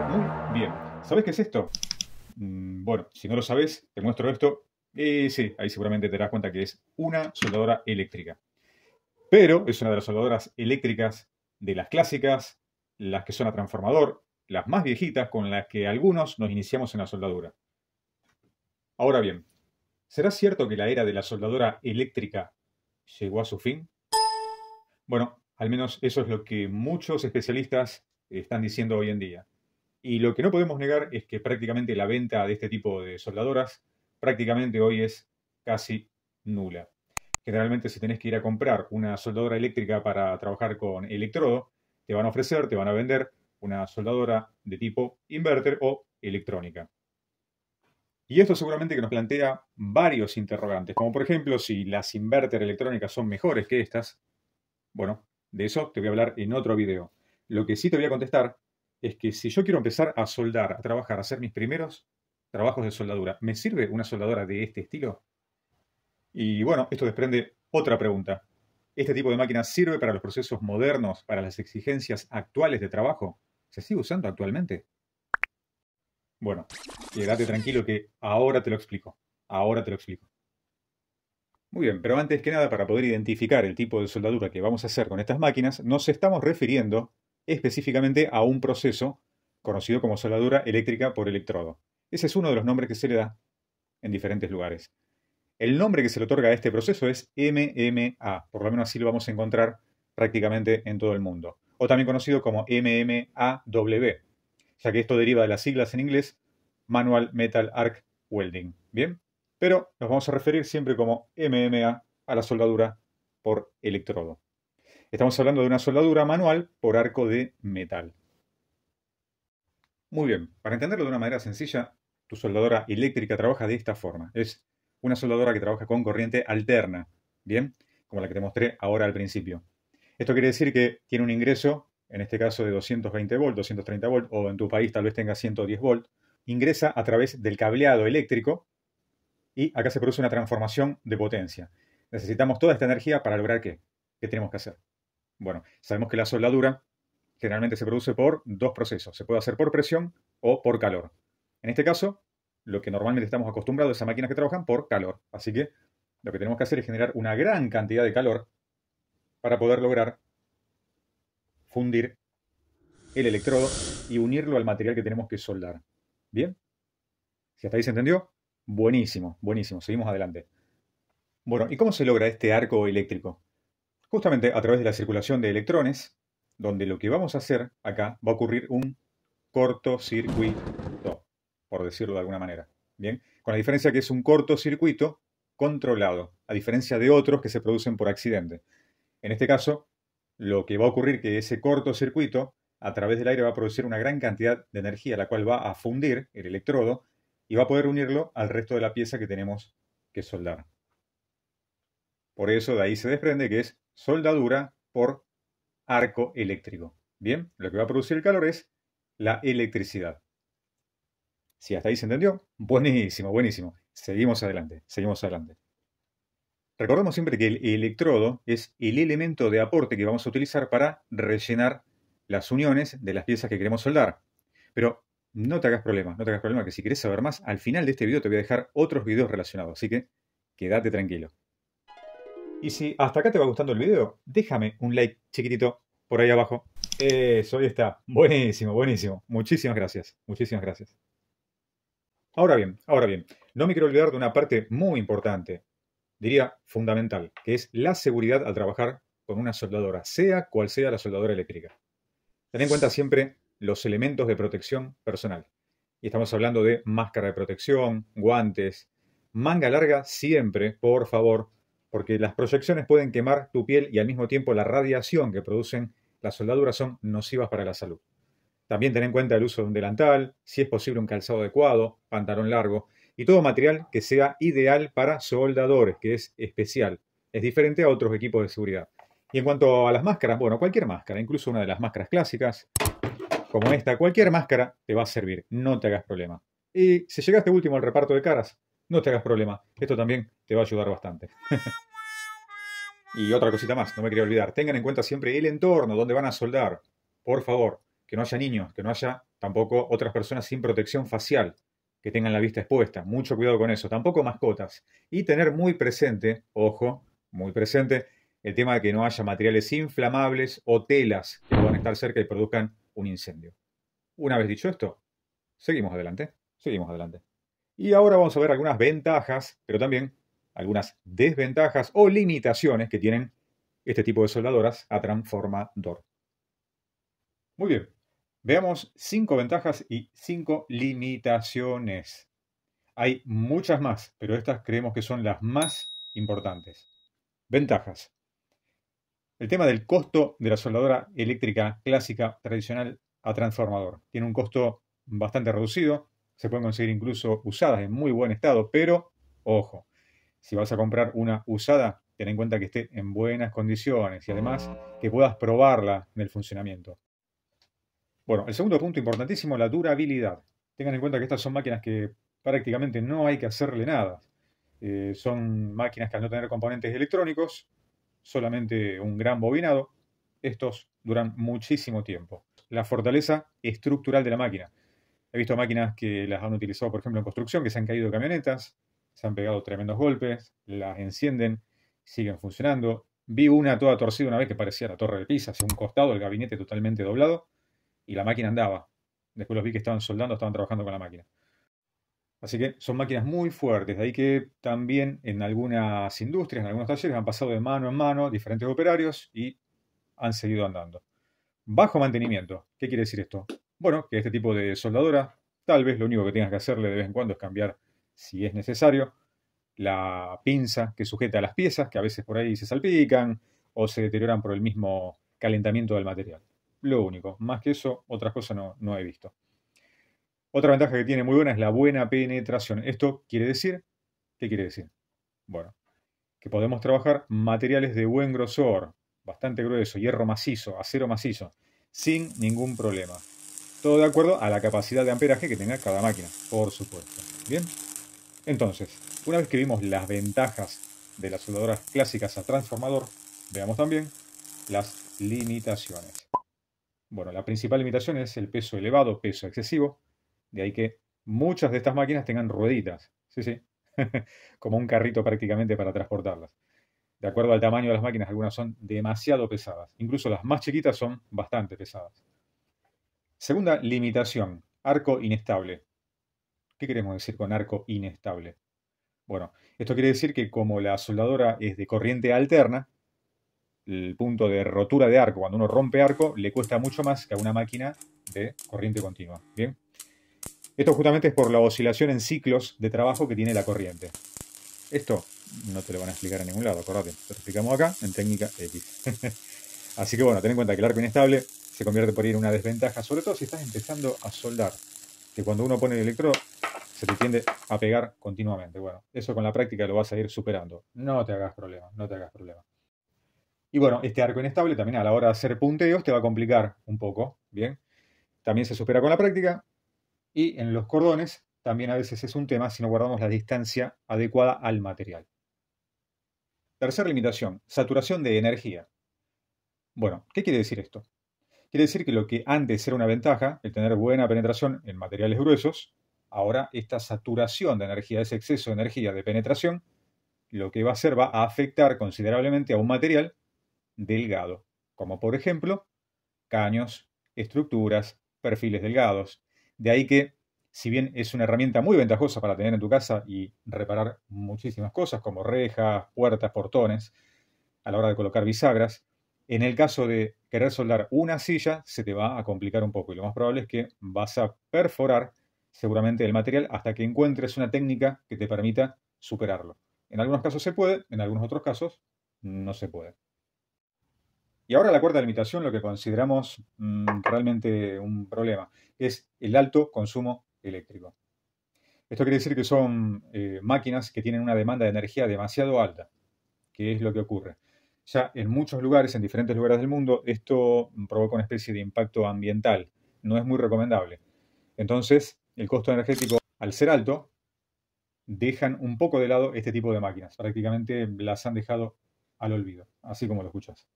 muy bien. ¿Sabes qué es esto? Mm, bueno, si no lo sabes, te muestro esto. Eh, sí, ahí seguramente te darás cuenta que es una soldadora eléctrica. Pero es una de las soldadoras eléctricas de las clásicas, las que son a transformador, las más viejitas con las que algunos nos iniciamos en la soldadura. Ahora bien, ¿será cierto que la era de la soldadora eléctrica llegó a su fin? Bueno, al menos eso es lo que muchos especialistas están diciendo hoy en día. Y lo que no podemos negar es que prácticamente la venta de este tipo de soldadoras prácticamente hoy es casi nula. Generalmente si tenés que ir a comprar una soldadora eléctrica para trabajar con electrodo, te van a ofrecer, te van a vender una soldadora de tipo inverter o electrónica. Y esto seguramente que nos plantea varios interrogantes, como por ejemplo si las inverter electrónicas son mejores que estas. Bueno, de eso te voy a hablar en otro video. Lo que sí te voy a contestar es que si yo quiero empezar a soldar, a trabajar, a hacer mis primeros trabajos de soldadura, ¿me sirve una soldadora de este estilo? Y bueno, esto desprende otra pregunta. ¿Este tipo de máquina sirve para los procesos modernos, para las exigencias actuales de trabajo? ¿Se sigue usando actualmente? Bueno, quédate eh, tranquilo que ahora te lo explico. Ahora te lo explico. Muy bien, pero antes que nada, para poder identificar el tipo de soldadura que vamos a hacer con estas máquinas, nos estamos refiriendo específicamente a un proceso conocido como soldadura eléctrica por electrodo. Ese es uno de los nombres que se le da en diferentes lugares. El nombre que se le otorga a este proceso es MMA, por lo menos así lo vamos a encontrar prácticamente en todo el mundo, o también conocido como MMAW, ya que esto deriva de las siglas en inglés Manual Metal Arc Welding, ¿bien? Pero nos vamos a referir siempre como MMA a la soldadura por electrodo. Estamos hablando de una soldadura manual por arco de metal. Muy bien, para entenderlo de una manera sencilla, tu soldadora eléctrica trabaja de esta forma. Es una soldadora que trabaja con corriente alterna, ¿bien? Como la que te mostré ahora al principio. Esto quiere decir que tiene un ingreso, en este caso de 220 volt, 230 volt, o en tu país tal vez tenga 110 volt, ingresa a través del cableado eléctrico y acá se produce una transformación de potencia. Necesitamos toda esta energía para lograr qué? ¿Qué tenemos que hacer? Bueno, sabemos que la soldadura generalmente se produce por dos procesos. Se puede hacer por presión o por calor. En este caso, lo que normalmente estamos acostumbrados es a máquinas que trabajan por calor. Así que lo que tenemos que hacer es generar una gran cantidad de calor para poder lograr fundir el electrodo y unirlo al material que tenemos que soldar. ¿Bien? Si hasta ahí se entendió, buenísimo, buenísimo. Seguimos adelante. Bueno, ¿y cómo se logra este arco eléctrico? justamente a través de la circulación de electrones, donde lo que vamos a hacer acá va a ocurrir un cortocircuito, por decirlo de alguna manera. Bien, con la diferencia que es un cortocircuito controlado, a diferencia de otros que se producen por accidente. En este caso, lo que va a ocurrir es que ese cortocircuito a través del aire va a producir una gran cantidad de energía, la cual va a fundir el electrodo y va a poder unirlo al resto de la pieza que tenemos que soldar. Por eso de ahí se desprende que es soldadura por arco eléctrico. Bien, lo que va a producir el calor es la electricidad. Si hasta ahí se entendió, buenísimo, buenísimo. Seguimos adelante, seguimos adelante. Recordemos siempre que el electrodo es el elemento de aporte que vamos a utilizar para rellenar las uniones de las piezas que queremos soldar. Pero no te hagas problema, no te hagas problema, que si quieres saber más, al final de este video te voy a dejar otros videos relacionados, así que quédate tranquilo. Y si hasta acá te va gustando el video, déjame un like chiquitito por ahí abajo. Eso, ahí está. Buenísimo, buenísimo. Muchísimas gracias. Muchísimas gracias. Ahora bien, ahora bien, no me quiero olvidar de una parte muy importante, diría fundamental, que es la seguridad al trabajar con una soldadora, sea cual sea la soldadora eléctrica. Ten en cuenta siempre los elementos de protección personal. Y estamos hablando de máscara de protección, guantes, manga larga siempre, por favor, porque las proyecciones pueden quemar tu piel y al mismo tiempo la radiación que producen las soldaduras son nocivas para la salud. También ten en cuenta el uso de un delantal, si es posible un calzado adecuado, pantalón largo y todo material que sea ideal para soldadores, que es especial, es diferente a otros equipos de seguridad. Y en cuanto a las máscaras, bueno, cualquier máscara, incluso una de las máscaras clásicas, como esta, cualquier máscara te va a servir, no te hagas problema. Y si llegaste último al reparto de caras, no te hagas problema. Esto también te va a ayudar bastante. y otra cosita más, no me quería olvidar. Tengan en cuenta siempre el entorno donde van a soldar. Por favor, que no haya niños, que no haya tampoco otras personas sin protección facial, que tengan la vista expuesta. Mucho cuidado con eso. Tampoco mascotas. Y tener muy presente, ojo, muy presente, el tema de que no haya materiales inflamables o telas que puedan estar cerca y produzcan un incendio. Una vez dicho esto, seguimos adelante. Seguimos adelante. Y ahora vamos a ver algunas ventajas, pero también algunas desventajas o limitaciones que tienen este tipo de soldadoras a transformador. Muy bien, veamos cinco ventajas y cinco limitaciones. Hay muchas más, pero estas creemos que son las más importantes. Ventajas. El tema del costo de la soldadora eléctrica clásica tradicional a transformador. Tiene un costo bastante reducido, se pueden conseguir incluso usadas en muy buen estado, pero ojo, si vas a comprar una usada, ten en cuenta que esté en buenas condiciones y además que puedas probarla en el funcionamiento. Bueno, el segundo punto importantísimo, la durabilidad. Tengan en cuenta que estas son máquinas que prácticamente no hay que hacerle nada. Eh, son máquinas que al no tener componentes electrónicos, solamente un gran bobinado, estos duran muchísimo tiempo. La fortaleza estructural de la máquina. He visto máquinas que las han utilizado, por ejemplo, en construcción, que se han caído camionetas, se han pegado tremendos golpes, las encienden, siguen funcionando. Vi una toda torcida una vez que parecía la torre de Pisa, hacia un costado, el gabinete totalmente doblado, y la máquina andaba. Después los vi que estaban soldando, estaban trabajando con la máquina. Así que son máquinas muy fuertes, de ahí que también en algunas industrias, en algunos talleres, han pasado de mano en mano diferentes operarios y han seguido andando. Bajo mantenimiento. ¿Qué quiere decir esto? Bueno, que este tipo de soldadora, tal vez lo único que tengas que hacerle de vez en cuando es cambiar, si es necesario, la pinza que sujeta a las piezas, que a veces por ahí se salpican o se deterioran por el mismo calentamiento del material. Lo único, más que eso, otras cosas no, no he visto. Otra ventaja que tiene muy buena es la buena penetración. ¿Esto quiere decir? ¿Qué quiere decir? Bueno, que podemos trabajar materiales de buen grosor, bastante grueso, hierro macizo, acero macizo, sin ningún problema. Todo de acuerdo a la capacidad de amperaje que tenga cada máquina, por supuesto. Bien. Entonces, una vez que vimos las ventajas de las soldadoras clásicas a transformador, veamos también las limitaciones. Bueno, la principal limitación es el peso elevado, peso excesivo, de ahí que muchas de estas máquinas tengan rueditas, sí, sí, como un carrito prácticamente para transportarlas. De acuerdo al tamaño de las máquinas, algunas son demasiado pesadas, incluso las más chiquitas son bastante pesadas. Segunda limitación, arco inestable. ¿Qué queremos decir con arco inestable? Bueno, esto quiere decir que como la soldadora es de corriente alterna, el punto de rotura de arco, cuando uno rompe arco, le cuesta mucho más que a una máquina de corriente continua. ¿Bien? Esto justamente es por la oscilación en ciclos de trabajo que tiene la corriente. Esto no te lo van a explicar en ningún lado, acordate. lo explicamos acá en técnica X. Así que bueno, ten en cuenta que el arco inestable se convierte por ir en una desventaja, sobre todo si estás empezando a soldar, que cuando uno pone el electro se te tiende a pegar continuamente. Bueno, eso con la práctica lo vas a ir superando. No te hagas problema, no te hagas problema. Y bueno, este arco inestable también a la hora de hacer punteos te va a complicar un poco, ¿bien? También se supera con la práctica. Y en los cordones también a veces es un tema si no guardamos la distancia adecuada al material. Tercera limitación, saturación de energía. Bueno, ¿qué quiere decir esto? Quiere decir que lo que antes era una ventaja, el tener buena penetración en materiales gruesos, ahora esta saturación de energía, ese exceso de energía de penetración, lo que va a hacer va a afectar considerablemente a un material delgado, como por ejemplo caños, estructuras, perfiles delgados. De ahí que, si bien es una herramienta muy ventajosa para tener en tu casa y reparar muchísimas cosas como rejas, puertas, portones, a la hora de colocar bisagras, en el caso de querer soldar una silla, se te va a complicar un poco y lo más probable es que vas a perforar seguramente el material hasta que encuentres una técnica que te permita superarlo. En algunos casos se puede, en algunos otros casos no se puede. Y ahora la cuarta limitación, lo que consideramos mm, realmente un problema, es el alto consumo eléctrico. Esto quiere decir que son eh, máquinas que tienen una demanda de energía demasiado alta, que es lo que ocurre. Ya en muchos lugares, en diferentes lugares del mundo, esto provoca una especie de impacto ambiental. No es muy recomendable. Entonces, el costo energético, al ser alto, dejan un poco de lado este tipo de máquinas. Prácticamente las han dejado al olvido, así como lo escuchas.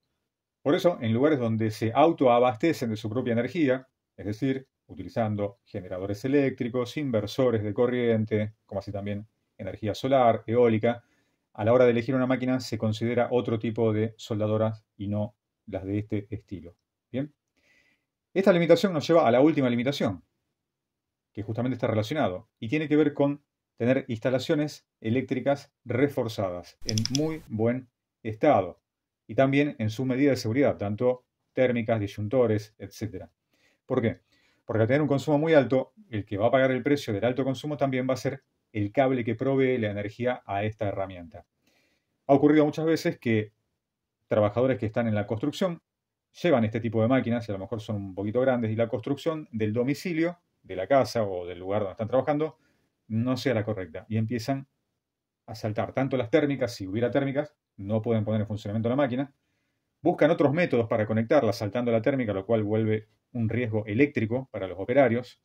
Por eso, en lugares donde se autoabastecen de su propia energía, es decir, utilizando generadores eléctricos, inversores de corriente, como así también energía solar, eólica, a la hora de elegir una máquina se considera otro tipo de soldadoras y no las de este estilo. Bien. Esta limitación nos lleva a la última limitación, que justamente está relacionado y tiene que ver con tener instalaciones eléctricas reforzadas en muy buen estado y también en su medida de seguridad, tanto térmicas, disyuntores, etc. ¿Por qué? Porque al tener un consumo muy alto, el que va a pagar el precio del alto consumo también va a ser el cable que provee la energía a esta herramienta. Ha ocurrido muchas veces que trabajadores que están en la construcción llevan este tipo de máquinas, y a lo mejor son un poquito grandes, y la construcción del domicilio, de la casa o del lugar donde están trabajando, no sea la correcta. Y empiezan a saltar tanto las térmicas, si hubiera térmicas, no pueden poner en funcionamiento la máquina. Buscan otros métodos para conectarla, saltando la térmica, lo cual vuelve un riesgo eléctrico para los operarios.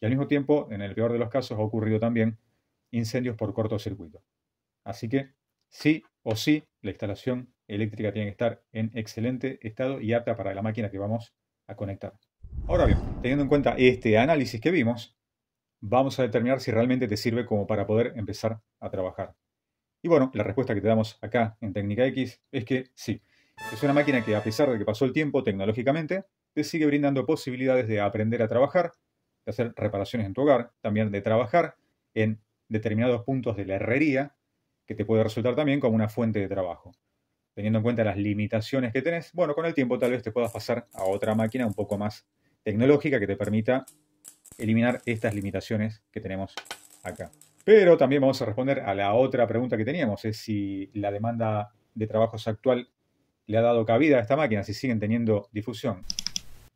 Y al mismo tiempo, en el peor de los casos, ha ocurrido también incendios por cortocircuito. Así que sí o sí, la instalación eléctrica tiene que estar en excelente estado y apta para la máquina que vamos a conectar. Ahora bien, teniendo en cuenta este análisis que vimos, vamos a determinar si realmente te sirve como para poder empezar a trabajar. Y bueno, la respuesta que te damos acá en Técnica X es que sí. Es una máquina que a pesar de que pasó el tiempo tecnológicamente, te sigue brindando posibilidades de aprender a trabajar, de hacer reparaciones en tu hogar, también de trabajar en determinados puntos de la herrería que te puede resultar también como una fuente de trabajo. Teniendo en cuenta las limitaciones que tenés, bueno, con el tiempo tal vez te puedas pasar a otra máquina un poco más tecnológica que te permita eliminar estas limitaciones que tenemos acá. Pero también vamos a responder a la otra pregunta que teníamos, es si la demanda de trabajos actual le ha dado cabida a esta máquina, si siguen teniendo difusión.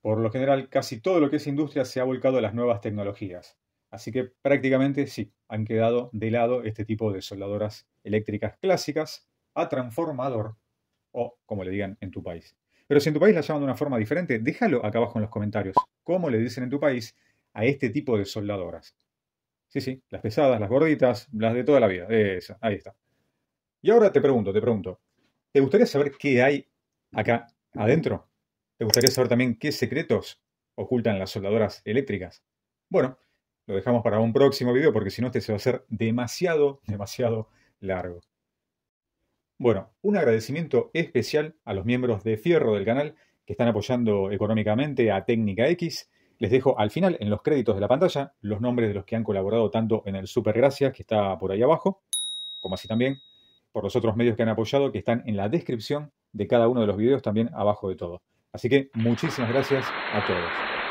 Por lo general, casi todo lo que es industria se ha volcado a las nuevas tecnologías. Así que prácticamente sí, han quedado de lado este tipo de soldadoras eléctricas clásicas a transformador o como le digan en tu país. Pero si en tu país la llaman de una forma diferente, déjalo acá abajo en los comentarios. ¿Cómo le dicen en tu país a este tipo de soldadoras? Sí, sí, las pesadas, las gorditas, las de toda la vida. Esa, ahí está. Y ahora te pregunto, te pregunto, ¿te gustaría saber qué hay acá adentro? ¿Te gustaría saber también qué secretos ocultan las soldadoras eléctricas? Bueno, lo dejamos para un próximo video porque si no este se va a hacer demasiado, demasiado largo. Bueno, un agradecimiento especial a los miembros de Fierro del canal que están apoyando económicamente a Técnica X. Les dejo al final, en los créditos de la pantalla, los nombres de los que han colaborado tanto en el Super Gracias, que está por ahí abajo, como así también por los otros medios que han apoyado, que están en la descripción de cada uno de los videos, también abajo de todo. Así que muchísimas gracias a todos.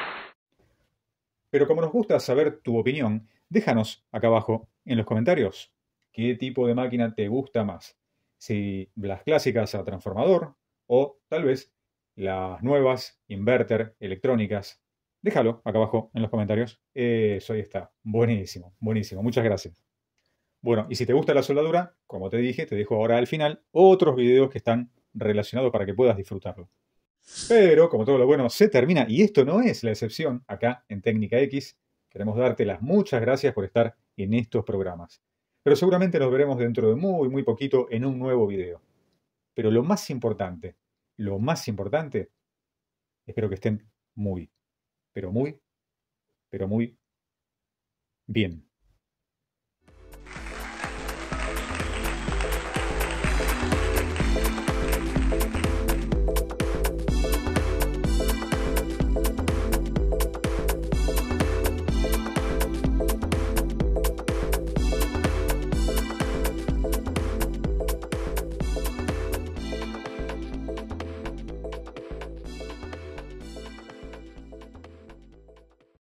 Pero como nos gusta saber tu opinión, déjanos acá abajo en los comentarios qué tipo de máquina te gusta más. Si las clásicas a transformador o tal vez las nuevas inverter electrónicas. Déjalo acá abajo en los comentarios. Eso ahí está. Buenísimo, buenísimo. Muchas gracias. Bueno, y si te gusta la soldadura, como te dije, te dejo ahora al final otros videos que están relacionados para que puedas disfrutarlo. Pero, como todo lo bueno, se termina y esto no es la excepción acá en Técnica X. Queremos darte las muchas gracias por estar en estos programas. Pero seguramente nos veremos dentro de muy, muy poquito en un nuevo video. Pero lo más importante, lo más importante, espero que estén muy, pero muy, pero muy bien.